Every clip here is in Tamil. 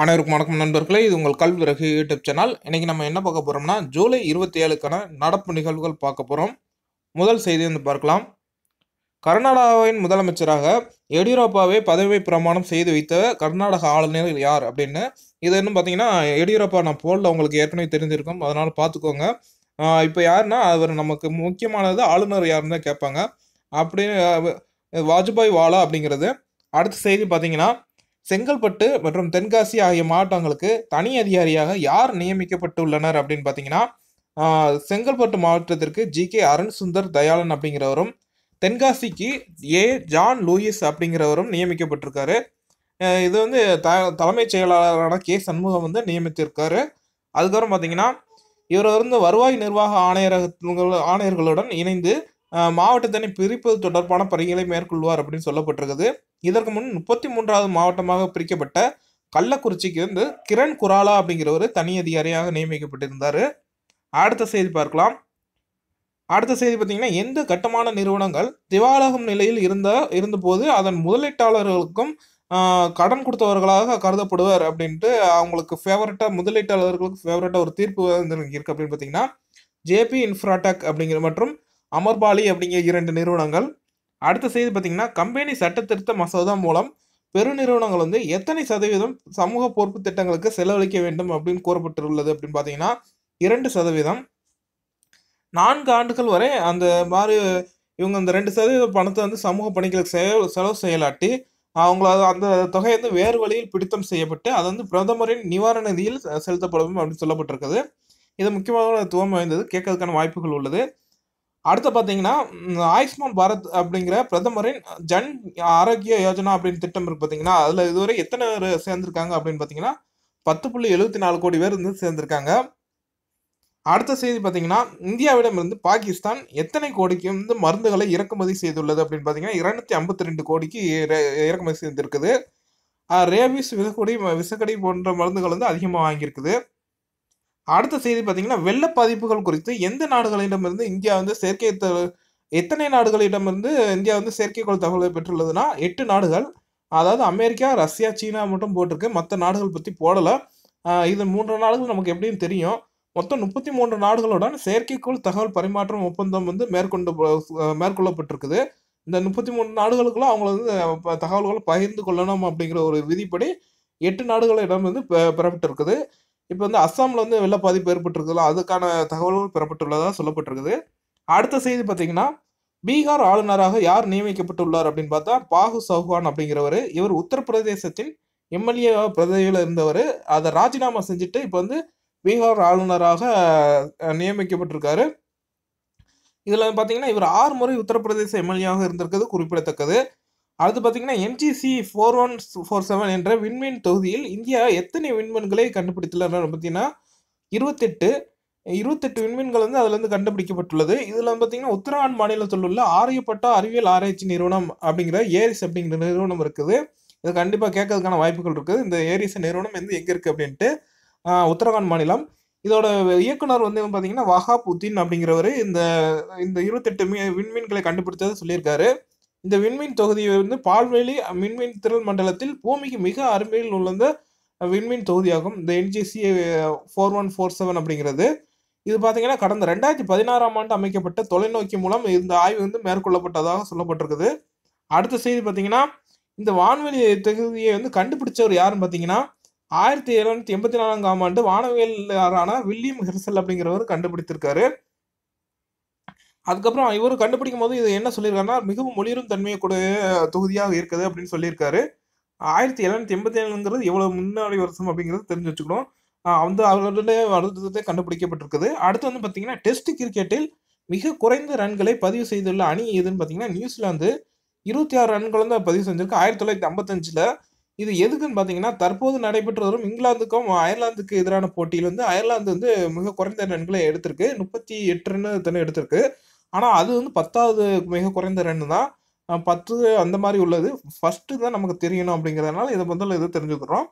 அனைவருக்கும் வணக்கம் நண்பர்களே இது உங்கள் கல்வி ரகு யூடியூப் சேனல் இன்றைக்கி நம்ம என்ன பார்க்க போகிறோம்னா ஜூலை இருபத்தி ஏழுக்கான நடப்பு நிகழ்வுகள் பார்க்க போகிறோம் முதல் செய்தி வந்து பார்க்கலாம் கர்நாடகாவின் முதலமைச்சராக எடியூரப்பாவை பதவி பிரமாணம் செய்து வைத்த கர்நாடக ஆளுநர் யார் அப்படின்னு இது என்ன பார்த்தீங்கன்னா எடியூரப்பா நான் போடல உங்களுக்கு ஏற்கனவே தெரிஞ்சிருக்கும் அதனால் பார்த்துக்கோங்க இப்போ யாருன்னா அவர் நமக்கு முக்கியமானது ஆளுநர் யாருன்னு தான் கேட்பாங்க அப்படின்னு வாஜ்பாய் வாலா அப்படிங்கிறது அடுத்த செய்தி பார்த்தீங்கன்னா செங்கல்பட்டு மற்றும் தென்காசி ஆகிய மாவட்டங்களுக்கு தனி அதிகாரியாக யார் நியமிக்கப்பட்டுள்ளனர் அப்படின்னு பார்த்தீங்கன்னா செங்கல்பட்டு மாவட்டத்திற்கு ஜி கே அருண் சுந்தர் தயாளன் அப்படிங்கிறவரும் தென்காசிக்கு ஏ ஜான் லூயிஸ் அப்படிங்கிறவரும் நியமிக்கப்பட்டிருக்காரு இது வந்து த தலைமைச் செயலாளரான கே சண்முகம் வந்து நியமித்திருக்காரு அதுக்கப்புறம் பார்த்தீங்கன்னா இவர் வந்து வருவாய் நிர்வாக ஆணையரக ஆணையர்களுடன் இணைந்து மாவட்டத்தினை பிரிப்பது தொடர்பான பணிகளை மேற்கொள்வார் அப்படின்னு சொல்லப்பட்டிருக்குது இதற்கு முன் முப்பத்தி மூன்றாவது மாவட்டமாக பிரிக்கப்பட்ட கள்ளக்குறிச்சிக்கு வந்து கிரண் குராலா அப்படிங்கிற ஒரு தனி அதிகாரியாக நியமிக்கப்பட்டிருந்தார் அடுத்த செய்தி பார்க்கலாம் அடுத்த செய்தி பார்த்தீங்கன்னா எந்த கட்டுமான நிறுவனங்கள் திவாலகம் நிலையில் இருந்த இருந்தபோது அதன் முதலீட்டாளர்களுக்கும் கடன் கொடுத்தவர்களாக கருதப்படுவார் அப்படின்ட்டு அவங்களுக்கு ஃபேவரட்டாக முதலீட்டாளர்களுக்கு ஃபேவரட்டாக ஒரு தீர்ப்பு இருக்கு அப்படின்னு பார்த்தீங்கன்னா ஜேபி இன்ஃப்ராடெக் அப்படிங்கிற மற்றும் அமர்பாலி அப்படிங்கிற இரண்டு நிறுவனங்கள் அடுத்த செய்தி பார்த்தீங்கன்னா கம்பெனி சட்ட திருத்த மசோதா மூலம் பெருநிறுவனங்கள் வந்து எத்தனை சதவீதம் சமூக பொறுப்பு திட்டங்களுக்கு செலவழிக்க வேண்டும் அப்படின்னு கூறப்பட்டுள்ளது அப்படின்னு பார்த்தீங்கன்னா இரண்டு சதவீதம் நான்கு ஆண்டுகள் வரை அந்த மாதிரி இவங்க அந்த ரெண்டு சதவீத பணத்தை வந்து சமூக பணிகளுக்கு செலவு செலவு செய்யலாட்டி அவங்கள அந்த தொகையை வந்து வேறு வழியில் பிடித்தம் செய்யப்பட்டு அது வந்து பிரதமரின் நிவாரண நிதியில் செலுத்தப்படும் அப்படின்னு சொல்லப்பட்டிருக்குது இது முக்கியமாக துவம் வாய்ந்தது கேட்கறதுக்கான வாய்ப்புகள் உள்ளது அடுத்து பார்த்தீங்கன்னா ஆயுஷ்மான் பாரத் அப்படிங்கிற பிரதமரின் ஜன் ஆரோக்கிய யோஜனா அப்படின்னு திட்டம் இருக்கு பார்த்தீங்கன்னா அதில் இதுவரை எத்தனை பேர் சேர்ந்துருக்காங்க அப்படின்னு பார்த்தீங்கன்னா பத்து புள்ளி எழுபத்தி நாலு கோடி பேர் வந்து சேர்ந்துருக்காங்க அடுத்த செய்தி பார்த்தீங்கன்னா இந்தியாவிடமிருந்து பாகிஸ்தான் எத்தனை கோடிக்கு வந்து மருந்துகளை இறக்குமதி செய்துள்ளது அப்படின்னு பார்த்தீங்கன்னா இரநூத்தி ஐம்பத்தி ரெண்டு கோடிக்கு இறக்குமதி செய்திருக்குது ரேபிஸ் விசக்குடி விசக்கடி போன்ற மருந்துகள் வந்து அதிகமாக வாங்கியிருக்குது அடுத்த செய்தி பார்த்தீங்கன்னா வெள்ள பாதிப்புகள் குறித்து எந்த நாடுகளிடமிருந்து இந்தியா வந்து செயற்கை எத்தனை நாடுகளிடமிருந்து இந்தியா வந்து செயற்கைக்கோள் தகவலை பெற்றுள்ளதுன்னா எட்டு நாடுகள் அதாவது அமெரிக்கா ரஷ்யா சீனா மட்டும் போட்டிருக்கு மற்ற நாடுகள் பற்றி போடலை இது மூன்று நாடுகள் நமக்கு எப்படின்னு தெரியும் மொத்தம் முப்பத்தி மூன்று நாடுகளுடன் செயற்கைக்கோள் தகவல் பரிமாற்றம் ஒப்பந்தம் வந்து மேற்கொண்டு மேற்கொள்ளப்பட்டிருக்குது இந்த முப்பத்தி மூணு நாடுகளுக்குள்ள அவங்கள வந்து தகவல்களை பகிர்ந்து கொள்ளணும் அப்படிங்கிற ஒரு விதிப்படி எட்டு நாடுகளிடம் வந்து பெறப்பட்டிருக்குது இப்போ வந்து அஸ்ஸாமில் வந்து வெள்ள பாதிப்பு ஏற்பட்டிருக்கலாம் அதுக்கான தகவல்கள் பெறப்பட்டுள்ளதாக சொல்லப்பட்டிருக்குது அடுத்த செய்தி பார்த்தீங்கன்னா பீகார் ஆளுநராக யார் நியமிக்கப்பட்டுள்ளார் அப்படின்னு பார்த்தா பாகு சௌஹான் அப்படிங்கிறவர் இவர் உத்தரப்பிரதேசத்தின் எம்எல்ஏ பதவியில் இருந்தவர் அதை ராஜினாமா செஞ்சுட்டு இப்போ வந்து பீகார் ஆளுநராக நியமிக்கப்பட்டிருக்காரு இதில் பார்த்தீங்கன்னா இவர் ஆறு முறை உத்தரப்பிரதேச எம்எல்ஏவாக இருந்திருக்கிறது குறிப்பிடத்தக்கது அடுத்து பார்த்தீங்கன்னா MGC four one four seven என்ற விண்மீன் தொகுதியில் இந்தியா எத்தனை விண்மீன்களை கண்டுபிடித்துள்ளன பார்த்தீங்கன்னா இருபத்தெட்டு இருபத்தெட்டு விண்மீன்கள் வந்து அதுலேருந்து கண்டுபிடிக்கப்பட்டுள்ளது இதில் வந்து பார்த்தீங்கன்னா உத்தராகண்ட் மாநிலத்தில் உள்ள ஆரியப்பட்ட அறிவியல் ஆராய்ச்சி நிறுவனம் அப்படிங்கிற ஏரிஸ் அப்படிங்கிற நிறுவனம் இருக்குது இது கண்டிப்பாக கேட்கறதுக்கான வாய்ப்புகள் இருக்குது இந்த ஏரிஸ் நிறுவனம் வந்து எங்கே இருக்குது அப்படின்ட்டு உத்தரகாண்ட் மாநிலம் இதோட இயக்குனர் வந்து பார்த்தீங்கன்னா வஹாப் உத்தீன் அப்படிங்கிறவர் இந்த இந்த இருபத்தெட்டு மீ விண்மீன்களை கண்டுபிடிச்சதை சொல்லியிருக்காரு இந்த விண்மீன் தொகுதியை வந்து பால்வெளி மின்மீன் திரள் மண்டலத்தில் பூமிக்கு மிக அருமையில் உள்ள விண்மீன் தொகுதியாகும் இந்த NGC four one four seven அப்படிங்கிறது இது பார்த்தீங்கன்னா கடந்த ரெண்டாயிரத்தி பதினாறாம் ஆண்டு அமைக்கப்பட்ட தொலைநோக்கி மூலம் இந்த ஆய்வு வந்து மேற்கொள்ளப்பட்டதாக சொல்லப்பட்டிருக்குது அடுத்த செய்தி பார்த்தீங்கன்னா இந்த வான்வெளி தொகுதியை வந்து கண்டுபிடிச்சவர் யாருன்னு பார்த்தீங்கன்னா ஆயிரத்தி எழுநூத்தி எண்பத்தி நாலாம் ஆண்டு வானவியலாரான வில்லியம் ஹெர்சல் அப்படிங்கிறவர் கண்டுபிடித்திருக்காரு அதுக்கப்புறம் இவர் கண்டுபிடிக்கும் போது இது என்ன சொல்லியிருக்காருன்னா மிகவும் ஒளிரும் தன்மையை கூட தொகுதியாக இருக்குது அப்படின்னு சொல்லியிருக்காரு ஆயிரத்தி எழுநூத்தி எண்பத்தி ஏழுங்கிறது எவ்வளோ முன்னாடி வருஷம் அப்படிங்கிறது தெரிஞ்சு வச்சுக்கணும் வந்து அவருடைய வருடத்தை கண்டுபிடிக்கப்பட்டிருக்குது அடுத்து வந்து பார்த்தீங்கன்னா டெஸ்ட் கிரிக்கெட்டில் மிக குறைந்த ரன்களை பதிவு செய்துள்ள அணி எதுன்னு பார்த்தீங்கன்னா நியூசிலாந்து இருபத்தி ஆறு ரன்களும் தான் பதிவு செஞ்சிருக்கு ஆயிரத்தி தொள்ளாயிரத்தி ஐம்பத்தஞ்சில் இது எதுக்குன்னு பார்த்தீங்கன்னா தற்போது நடைபெற்று வரும் இங்கிலாந்துக்கும் அயர்லாந்துக்கு எதிரான போட்டியில் வந்து அயர்லாந்து வந்து மிக குறைந்த ரன்களை எடுத்திருக்கு முப்பத்தி எட்டு ரன் தானே எடுத்திருக்கு ஆனால் அது வந்து பத்தாவது மிக குறைந்த ரெண்டு தான் பத்து அந்த மாதிரி உள்ளது ஃபஸ்ட்டு தான் நமக்கு தெரியணும் அப்படிங்கிறதுனால இதை முதல்ல இதை தெரிஞ்சுக்கிறோம்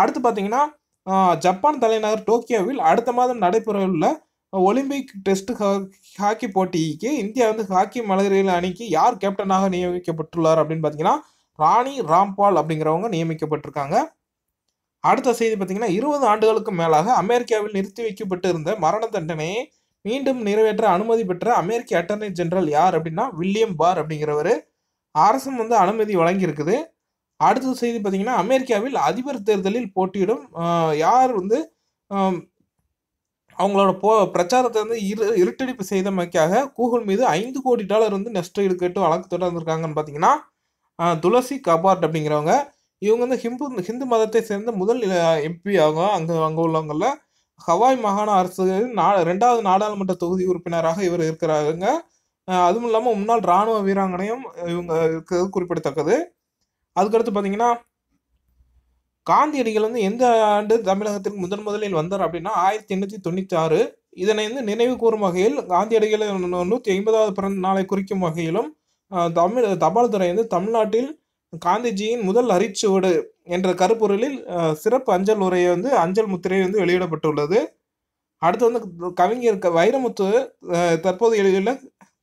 அடுத்து பார்த்தீங்கன்னா ஜப்பான் தலைநகர் டோக்கியோவில் அடுத்த மாதம் உள்ள ஒலிம்பிக் டெஸ்ட் ஹாக்கி போட்டிக்கு இந்தியா வந்து ஹாக்கி மலகிரியில் அணிக்கு யார் கேப்டனாக நியமிக்கப்பட்டுள்ளார் அப்படின்னு பார்த்தீங்கன்னா ராணி ராம்பால் அப்படிங்கிறவங்க நியமிக்கப்பட்டிருக்காங்க அடுத்த செய்தி பார்த்தீங்கன்னா இருபது ஆண்டுகளுக்கு மேலாக அமெரிக்காவில் நிறுத்தி வைக்கப்பட்டு இருந்த மரண தண்டனையை மீண்டும் நிறைவேற்ற அனுமதி பெற்ற அமெரிக்க அட்டர்னி ஜெனரல் யார் அப்படின்னா வில்லியம் பார் அப்படிங்கிறவர் அரசும் வந்து அனுமதி வழங்கியிருக்குது அடுத்த செய்தி பார்த்தீங்கன்னா அமெரிக்காவில் அதிபர் தேர்தலில் போட்டியிடும் யார் வந்து அவங்களோட போ பிரச்சாரத்தை வந்து இரு இருட்டடிப்பு செய்தமைக்காக கூகுள் மீது ஐந்து கோடி டாலர் வந்து நெஸ்ட் இது கேட்டு வழக்கு தொடர்ந்துருக்காங்கன்னு பார்த்தீங்கன்னா துளசி கபார்ட் அப்படிங்கிறவங்க இவங்க வந்து ஹிந்து ஹிந்து மதத்தை சேர்ந்த முதல் எம்பி ஆகும் அங்கே அங்கே உள்ளவங்களில் ஹவாய் மாகாண அரசு நா ரெண்டாவது நாடாளுமன்ற தொகுதி உறுப்பினராக இவர் இருக்கிறாருங்க அதுவும் இல்லாமல் முன்னாள் இராணுவ வீராங்கனையும் இவங்க இருக்கிறது குறிப்பிடத்தக்கது அதுக்கடுத்து பார்த்தீங்கன்னா காந்தியடிகள் வந்து எந்த ஆண்டு தமிழகத்திற்கு முதன் முதலில் வந்தார் அப்படின்னா ஆயிரத்தி எண்ணூற்றி தொண்ணூற்றி ஆறு இதனை வந்து நினைவு கூறும் வகையில் காந்தியடிகள் நூற்றி ஐம்பதாவது பிறந்த நாளை குறிக்கும் வகையிலும் தமிழ் தபால் துறை வந்து தமிழ்நாட்டில் காந்திஜியின் முதல் அரிச்சுவடு என்ற கருப்பொருளில் சிறப்பு அஞ்சல் உரையை வந்து அஞ்சல் முத்திரை வந்து வெளியிடப்பட்டுள்ளது அடுத்து வந்து கவிஞர் வைரமுத்து தற்போது எழுதியுள்ள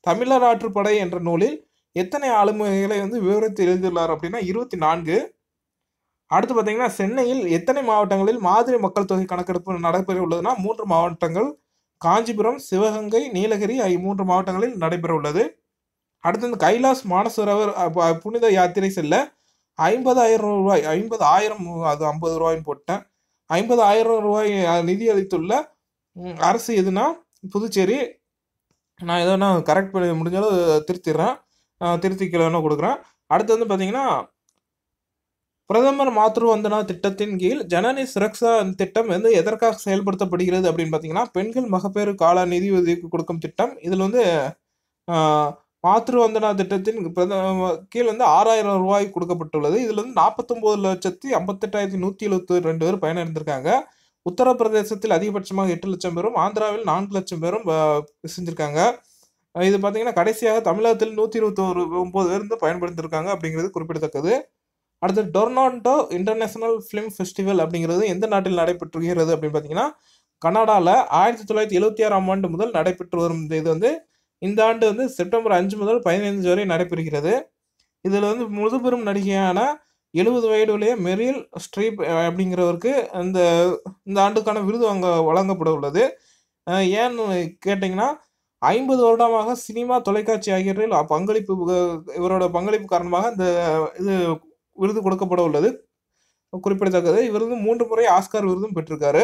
தமிழர் ஆற்றுப்படை என்ற நூலில் எத்தனை ஆளுமைகளை வந்து விவரித்து எழுதியுள்ளார் அப்படின்னா இருபத்தி நான்கு அடுத்து பார்த்தீங்கன்னா சென்னையில் எத்தனை மாவட்டங்களில் மாதிரி மக்கள் தொகை கணக்கெடுப்பு நடைபெற உள்ளதுன்னா மூன்று மாவட்டங்கள் காஞ்சிபுரம் சிவகங்கை நீலகிரி ஆகிய மூன்று மாவட்டங்களில் நடைபெற உள்ளது அடுத்து வந்து கைலாஸ் மானசரவர் புனித யாத்திரை செல்ல ஐம்பதாயிரம் ரூபாய் ஐம்பது ஆயிரம் அது ஐம்பது ரூபாய்ன்னு போட்டேன் ஐம்பது ஆயிரம் ரூபாய் நிதி அளித்துள்ள அரசு எதுனா புதுச்சேரி நான் எதோ நான் கரெக்ட் பண்ணி முடிஞ்சாலும் திருத்திடுறேன் திருத்திக்கலன்னு கொடுக்குறேன் அடுத்து வந்து பார்த்தீங்கன்னா பிரதமர் மாத்ரு வந்தனா திட்டத்தின் கீழ் ஜனனி சுரக்ஷா திட்டம் வந்து எதற்காக செயல்படுத்தப்படுகிறது அப்படின்னு பார்த்தீங்கன்னா பெண்கள் மகப்பேறு கால நிதி உதவி கொடுக்கும் திட்டம் இதில் வந்து வந்தனா திட்டத்தின் கீழ் வந்து ஆறாயிரம் ரூபாய் கொடுக்கப்பட்டுள்ளது இதில் வந்து நாற்பத்தொம்போது லட்சத்தி ஐம்பத்தெட்டாயிரத்தி நூற்றி எழுபத்தி ரெண்டு பேர் பயனடைந்திருக்காங்க உத்தரப்பிரதேசத்தில் அதிகபட்சமாக எட்டு லட்சம் பேரும் ஆந்திராவில் நான்கு லட்சம் பேரும் செஞ்சுருக்காங்க இது பார்த்தீங்கன்னா கடைசியாக தமிழகத்தில் நூற்றி இருபத்தி ஒரு ஒம்பது பேர் பயன்படுத்திருக்காங்க அப்படிங்கிறது குறிப்பிடத்தக்கது அடுத்து டொர்னாண்டோ இன்டர்நேஷனல் ஃபிலிம் ஃபெஸ்டிவல் அப்படிங்கிறது எந்த நாட்டில் நடைபெற்றுகிறது அப்படின்னு பார்த்தீங்கன்னா கனடாவில் ஆயிரத்தி தொள்ளாயிரத்தி எழுபத்தி ஆறாம் ஆண்டு முதல் நடைபெற்று வரும் இது வந்து இந்த ஆண்டு வந்து செப்டம்பர் அஞ்சு முதல் பதினைந்து வரை நடைபெறுகிறது இதில் வந்து முதுபெரும் நடிகையான எழுபது வயதுடைய மெரில் ஸ்ட்ரீப் அப்படிங்கிறவருக்கு இந்த இந்த ஆண்டுக்கான விருது அங்கே வழங்கப்பட உள்ளது ஏன்னு கேட்டிங்கன்னா ஐம்பது வருடமாக சினிமா தொலைக்காட்சி ஆகியவற்றில் பங்களிப்பு இவரோட பங்களிப்பு காரணமாக இந்த இது விருது கொடுக்கப்பட உள்ளது குறிப்பிடத்தக்கது இவர் வந்து மூன்று முறை ஆஸ்கார் விருதும் பெற்றிருக்காரு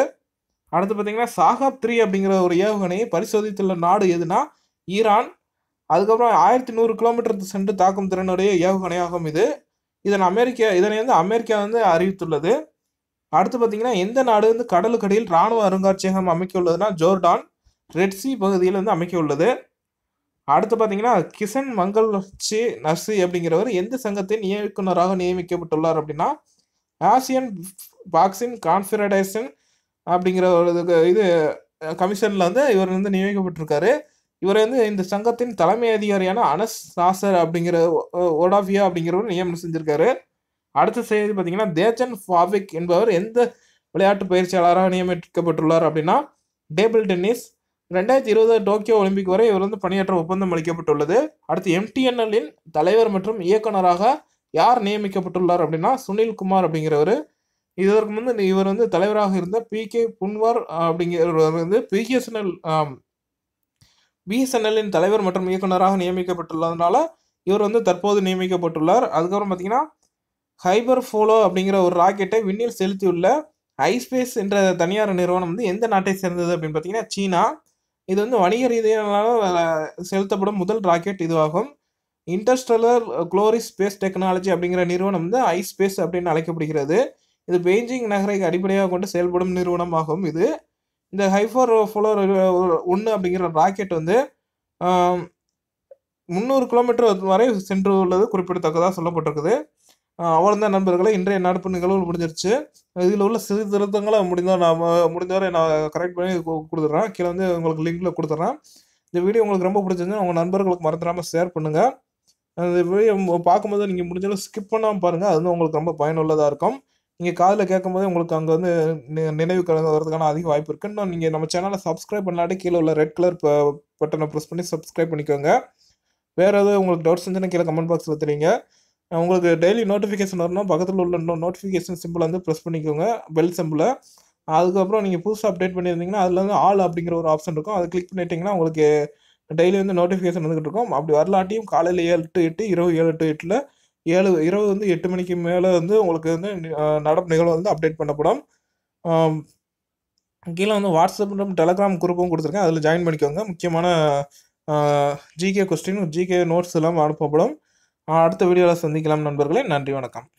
அடுத்து பார்த்தீங்கன்னா சாகாப் த்ரீ அப்படிங்கிற ஒரு ஏவுகணையை பரிசோதித்துள்ள நாடு எதுனா ஈரான் அதுக்கப்புறம் ஆயிரத்தி நூறு கிலோமீட்டருக்கு சென்று தாக்கும் திறனுடைய ஏவுகணையாகும் இது இதன் அமெரிக்கா இதனை வந்து அமெரிக்கா வந்து அறிவித்துள்ளது அடுத்து பார்த்தீங்கன்னா எந்த நாடு வந்து கடலுக்கடியில் இராணுவ அருங்காட்சியகம் அமைக்க உள்ளதுன்னா ஜோர்டான் ரெட்சி பகுதியில் வந்து அமைக்க உள்ளது அடுத்து பார்த்தீங்கன்னா கிசன் மங்கள்ச்சி நர்சி அப்படிங்கிறவர் எந்த சங்கத்தின் இயக்குநராக நியமிக்கப்பட்டுள்ளார் அப்படின்னா ஆசியன் பாக்ஸின் கான்ஃபெடரேஷன் அப்படிங்கிற ஒரு இது கமிஷனில் வந்து இவர் வந்து நியமிக்கப்பட்டிருக்காரு இவர் வந்து இந்த சங்கத்தின் தலைமை அதிகாரியான அனஸ் சாசர் அப்படிங்கிற ஒடாஃபியா அப்படிங்கிறவர் நியமனம் செஞ்சிருக்காரு அடுத்த செய்தி பார்த்தீங்கன்னா தேஜன் ஃபாவிக் என்பவர் எந்த விளையாட்டு பயிற்சியாளராக நியமிக்கப்பட்டுள்ளார் அப்படின்னா டேபிள் டென்னிஸ் ரெண்டாயிரத்தி இருபது டோக்கியோ ஒலிம்பிக் வரை இவர் வந்து பணியாற்ற ஒப்பந்தம் அளிக்கப்பட்டுள்ளது அடுத்து எம்டிஎன்எல்லின் தலைவர் மற்றும் இயக்குநராக யார் நியமிக்கப்பட்டுள்ளார் அப்படின்னா சுனில் குமார் அப்படிங்கிறவர் இதற்கு முன்பு இவர் வந்து தலைவராக இருந்த பி கே புன்வார் அப்படிங்கிறவர் வந்து பிஎஸ்என்எல் பிஎஸ்என்எல்லின் தலைவர் மற்றும் இயக்குநராக நியமிக்கப்பட்டுள்ளதுனால இவர் வந்து தற்போது நியமிக்கப்பட்டுள்ளார் அதுக்கப்புறம் பார்த்தீங்கன்னா ஹைபர் ஃபோலோ அப்படிங்கிற ஒரு ராக்கெட்டை விண்ணில் செலுத்தியுள்ள ஐஸ்பேஸ் என்ற தனியார் நிறுவனம் வந்து எந்த நாட்டை சேர்ந்தது அப்படின்னு பார்த்தீங்கன்னா சீனா இது வந்து வணிக ரீதியான செலுத்தப்படும் முதல் ராக்கெட் இதுவாகும் இன்டர்ஸ்டலர் குளோரி ஸ்பேஸ் டெக்னாலஜி அப்படிங்கிற நிறுவனம் வந்து ஐஸ்பேஸ் அப்படின்னு அழைக்கப்படுகிறது இது பெய்ஜிங் நகரை அடிப்படையாக கொண்டு செயல்படும் நிறுவனமாகும் இது இந்த ஹைஃபோர் ஃபோலோர் ஒன்று அப்படிங்கிற ராக்கெட் வந்து முந்நூறு கிலோமீட்டர் வரை சென்று உள்ளது குறிப்பிடத்தக்கதாக சொல்லப்பட்டிருக்குது அவ்வளோதான் நண்பர்களை இன்றைய நடப்பு நிகழ்வு முடிஞ்சிருச்சு இதில் உள்ள சிறு திருத்தங்களை முடிந்தால் நான் முடிந்தவரை நான் கரெக்ட் பண்ணி கொடுத்துட்றேன் கீழே வந்து உங்களுக்கு லிங்கில் கொடுத்துட்றேன் இந்த வீடியோ உங்களுக்கு ரொம்ப பிடிச்சிருந்தா உங்கள் நண்பர்களுக்கு மறந்துடாமல் ஷேர் பண்ணுங்கள் அந்த வீடியோ பார்க்கும்போது நீங்கள் முடிஞ்சாலும் ஸ்கிப் பண்ணாமல் பாருங்கள் அது வந்து உங்களுக்கு ரொம்ப பயனுள்ளதாக இருக்கும் நீங்கள் காதில் கேட்கும்போதே உங்களுக்கு அங்கே வந்து நினைவு கலந்து வரதுக்கான அதிக வாய்ப்பு இருக்குது இன்னும் நீங்கள் நம்ம சேனலை சப்ஸ்கிரைப் பண்ணலாட்டி கீழே உள்ள ரெட் கலர் பட்டனை ப்ரெஸ் பண்ணி சப்ஸ்கிரைப் பண்ணிக்கோங்க வேறு எதுவும் உங்களுக்கு டவுட்ஸ் இருந்துச்சுன்னா கீழே கமெண்ட் பாக்ஸில் தெரியுங்க உங்களுக்கு டெய்லி நோட்டிஃபிகேஷன் வரணும் பக்கத்தில் உள்ள இன்னும் நோட்டிஃபிகேஷன் சிம்பிள் வந்து ப்ரெஸ் பண்ணிக்கோங்க பெல் சிம்பிளை அதுக்கப்புறம் நீங்கள் புதுசாக அப்டேட் பண்ணியிருந்தீங்கன்னா அதில் வந்து ஆல் அப்படிங்கிற ஒரு ஆப்ஷன் இருக்கும் அதை கிளிக் பண்ணிட்டீங்கன்னா உங்களுக்கு டெய்லி வந்து நோட்டிஃபிகேஷன் வந்துகிட்டு இருக்கும் அப்படி வரலாட்டியும் காலையில் ஏழு டு எட்டு இரவு ஏழு டு எட்டில் ஏழு இரவு வந்து எட்டு மணிக்கு மேலே வந்து உங்களுக்கு வந்து நடப்பு நிகழ்வு வந்து அப்டேட் பண்ணப்படும் கீழே வந்து வாட்ஸ்அப் மற்றும் டெலகிராம் குரூப்பும் கொடுத்துருக்கேன் அதில் ஜாயின் பண்ணிக்கோங்க முக்கியமான ஜிகே கொஸ்டின் ஜிகே நோட்ஸ் எல்லாம் அனுப்பப்படும் அடுத்த வீடியோவில் சந்திக்கலாம் நண்பர்களே நன்றி வணக்கம்